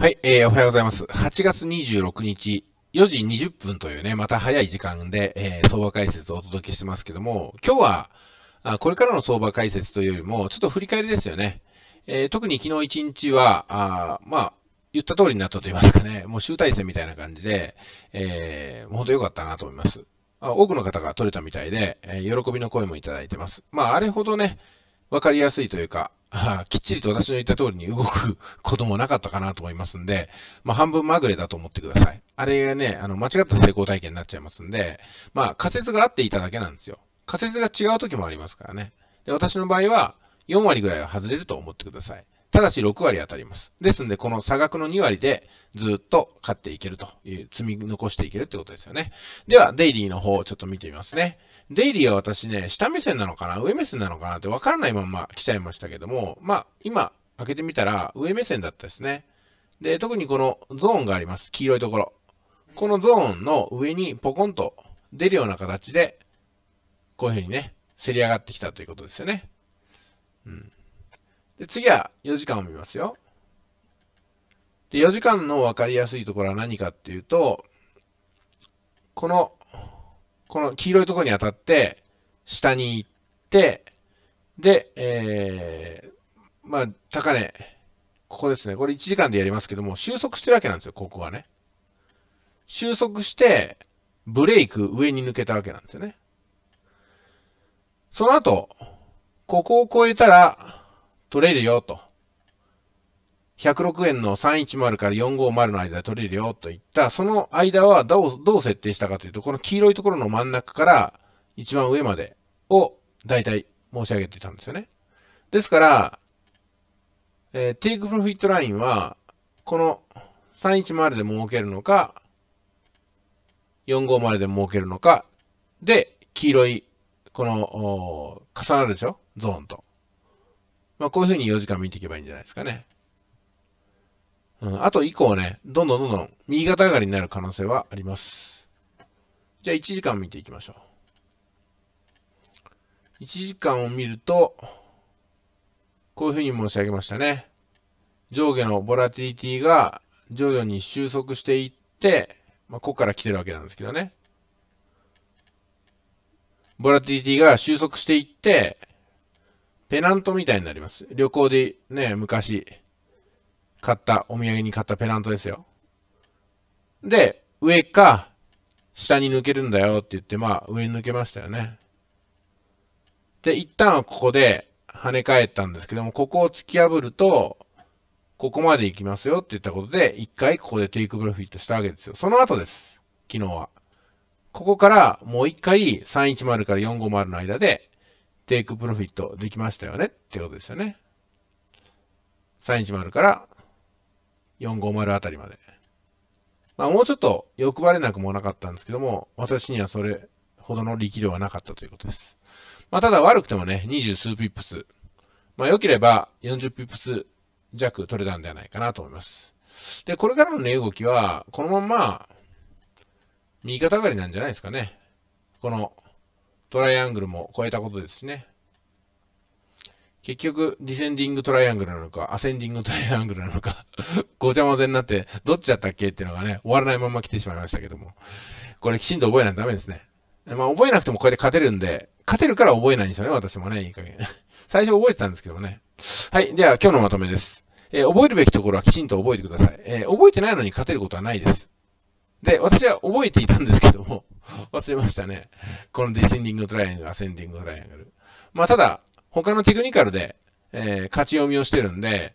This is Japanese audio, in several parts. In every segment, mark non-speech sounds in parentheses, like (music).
はい、えー、おはようございます。8月26日、4時20分というね、また早い時間で、えー、相場解説をお届けしてますけども、今日は、あこれからの相場解説というよりも、ちょっと振り返りですよね。えー、特に昨日1日は、あまあ、言った通りになったと言いますかね、もう集大成みたいな感じで、えー、本当良かったなと思います。多くの方が取れたみたいで、えー、喜びの声もいただいてます。まあ、あれほどね、わかりやすいというか、あきっちりと私の言った通りに動く (laughs) こともなかったかなと思いますんで、まあ、半分まぐれだと思ってください。あれがね、あの、間違った成功体験になっちゃいますんで、まあ、仮説があっていただけなんですよ。仮説が違う時もありますからね。で、私の場合は、4割ぐらいは外れると思ってください。ただし6割当たります。ですんで、この差額の2割でずっと勝っていけるという、積み残していけるってことですよね。では、デイリーの方をちょっと見てみますね。デイリーは私ね、下目線なのかな上目線なのかなってわからないまま来ちゃいましたけども、まあ、今、開けてみたら、上目線だったですね。で、特にこのゾーンがあります。黄色いところ。このゾーンの上にポコンと出るような形で、こういうふうにね、せり上がってきたということですよね。うん。で、次は4時間を見ますよ。で、4時間の分かりやすいところは何かっていうと、このこの黄色いところに当たって、下に行って、で、えー、まあ、高値、ここですね。これ1時間でやりますけども、収束してるわけなんですよ、ここはね。収束して、ブレイク上に抜けたわけなんですよね。その後、ここを超えたら、取れるよと。106円の310から450の間で取れるよといった、その間はどう、どう設定したかというと、この黄色いところの真ん中から一番上までを大体申し上げてたんですよね。ですから、えー、テイクプロフィットラインは、この310で設けるのか、450で設けるのか、で、黄色い、この、重なるでしょゾーンと。まあ、こういうふうに4時間見ていけばいいんじゃないですかね。うん、あと以降はね、どんどんどんどん右肩上がりになる可能性はあります。じゃあ1時間見ていきましょう。1時間を見ると、こういうふうに申し上げましたね。上下のボラティリティが徐々に収束していって、まあ、ここから来てるわけなんですけどね。ボラティリティが収束していって、ペナントみたいになります。旅行でね、昔、買った、お土産に買ったペナントですよ。で、上か、下に抜けるんだよって言って、まあ、上に抜けましたよね。で、一旦はここで跳ね返ったんですけども、ここを突き破ると、ここまで行きますよって言ったことで、一回ここでテイクプロフィットしたわけですよ。その後です。昨日は。ここからもう一回310から450の間でテイクプロフィットできましたよねってことですよね。310から450あたりまで。まあ、もうちょっと欲張れなくもなかったんですけども、私にはそれほどの力量はなかったということです。まあ、ただ悪くてもね、20数ピップス。まあ、良ければ40ピップス弱取れたんではないかなと思います。で、これからの値、動きは、このまま、右肩上がりなんじゃないですかね。このトライアングルも超えたことですね。結局、ディセンディングトライアングルなのか、アセンディングトライアングルなのか (laughs) ごちゃ混ぜになって、どっちだったっけっていうのがね、終わらないまま来てしまいましたけども。これきちんと覚えないとダメですね。まあ、覚えなくてもこうやって勝てるんで、勝てるから覚えないんですよね、私もね、いい加減。(laughs) 最初覚えてたんですけどもね。はい、では今日のまとめです。えー、覚えるべきところはきちんと覚えてください。えー、覚えてないのに勝てることはないです。で、私は覚えていたんですけども、忘れましたね。このディセンディングトライアングル、アセンディングトライアングル。まあ、ただ、他のテクニカルで、えー、勝ち読みをしてるんで、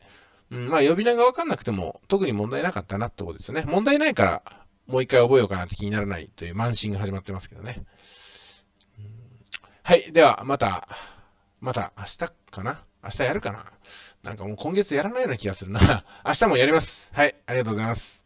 うん、まあ呼び名がわかんなくても特に問題なかったなってことですよね。問題ないからもう一回覚えようかなって気にならないという慢心が始まってますけどね。はい。では、また、また明日かな明日やるかななんかもう今月やらないような気がするな。(laughs) 明日もやります。はい。ありがとうございます。